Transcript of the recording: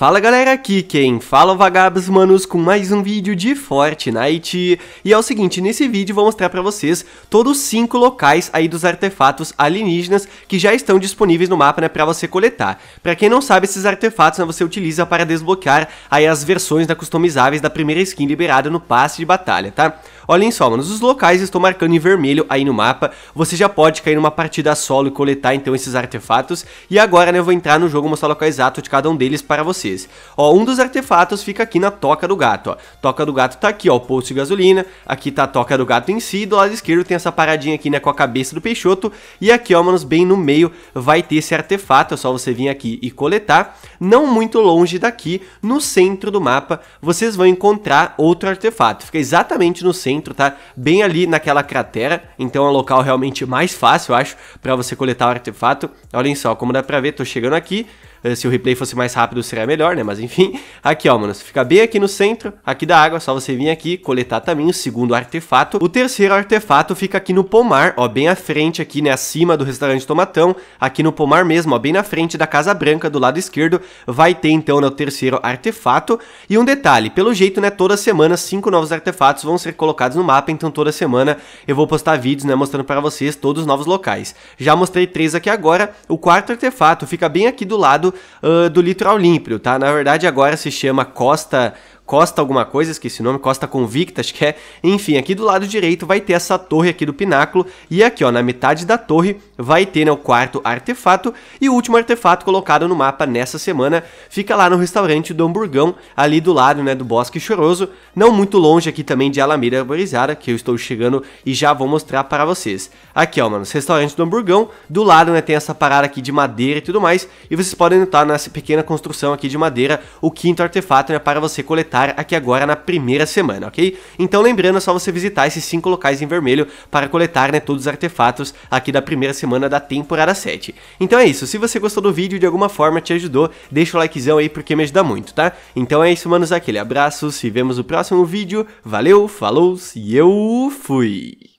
Fala galera, aqui quem fala é vagabos manos com mais um vídeo de Fortnite E é o seguinte, nesse vídeo vou mostrar pra vocês todos os 5 locais aí dos artefatos alienígenas que já estão disponíveis no mapa né, pra você coletar Pra quem não sabe, esses artefatos né, você utiliza para desbloquear aí as versões né, customizáveis da primeira skin liberada no passe de batalha, tá? Olhem só, manos, os locais estou marcando em vermelho aí no mapa, você já pode cair numa partida solo e coletar então esses artefatos E agora né, eu vou entrar no jogo e mostrar o local exato de cada um deles para você Ó, um dos artefatos fica aqui na Toca do Gato, ó. Toca do Gato tá aqui, ó, o posto de gasolina, aqui tá a Toca do Gato em si, do lado esquerdo tem essa paradinha aqui, né, com a cabeça do Peixoto, e aqui, ó, manos, bem no meio vai ter esse artefato, é só você vir aqui e coletar. Não muito longe daqui, no centro do mapa, vocês vão encontrar outro artefato. Fica exatamente no centro, tá? Bem ali naquela cratera, então é um local realmente mais fácil, eu acho, para você coletar o artefato. Olhem só como dá pra ver, tô chegando aqui, eh, se o replay fosse mais rápido seria melhor, né? Mas enfim, aqui ó, mano, você fica bem aqui no centro, aqui da água, só você vir aqui, coletar também o segundo artefato. O terceiro artefato fica aqui no pomar, ó, bem à frente aqui, né, acima do restaurante Tomatão, aqui no pomar mesmo, ó, bem na frente da Casa Branca, do lado esquerdo, vai ter então né, o terceiro artefato. E um detalhe, pelo jeito, né, toda semana cinco novos artefatos vão ser colocados no mapa, então toda semana eu vou postar vídeos, né, mostrando para vocês todos os novos locais. Já mostrei três aqui agora, o quarto artefato fica bem aqui do lado uh, do litoral limpo, tá? Na verdade, agora se chama Costa Costa alguma coisa, esqueci o nome, Costa Convicta, acho que é. Enfim, aqui do lado direito vai ter essa torre aqui do pináculo e aqui, ó, na metade da torre vai ter né, o quarto artefato e o último artefato colocado no mapa nessa semana fica lá no restaurante do Hamburgão, ali do lado, né, do Bosque Choroso, não muito longe aqui também de Alameda Arborizada, que eu estou chegando e já vou mostrar para vocês. Aqui, ó, mano, restaurante do Hamburgão, do lado, né, tem essa parada aqui de madeira e tudo mais, e vocês podem notar nessa pequena construção aqui de madeira o quinto artefato, né, para você coletar aqui agora na primeira semana, ok? Então lembrando, é só você visitar esses cinco locais em vermelho para coletar né, todos os artefatos aqui da primeira semana da temporada 7. Então é isso, se você gostou do vídeo e de alguma forma te ajudou, deixa o likezão aí porque me ajuda muito, tá? Então é isso, manos, aquele abraço, se vemos no próximo vídeo, valeu, falou e eu fui!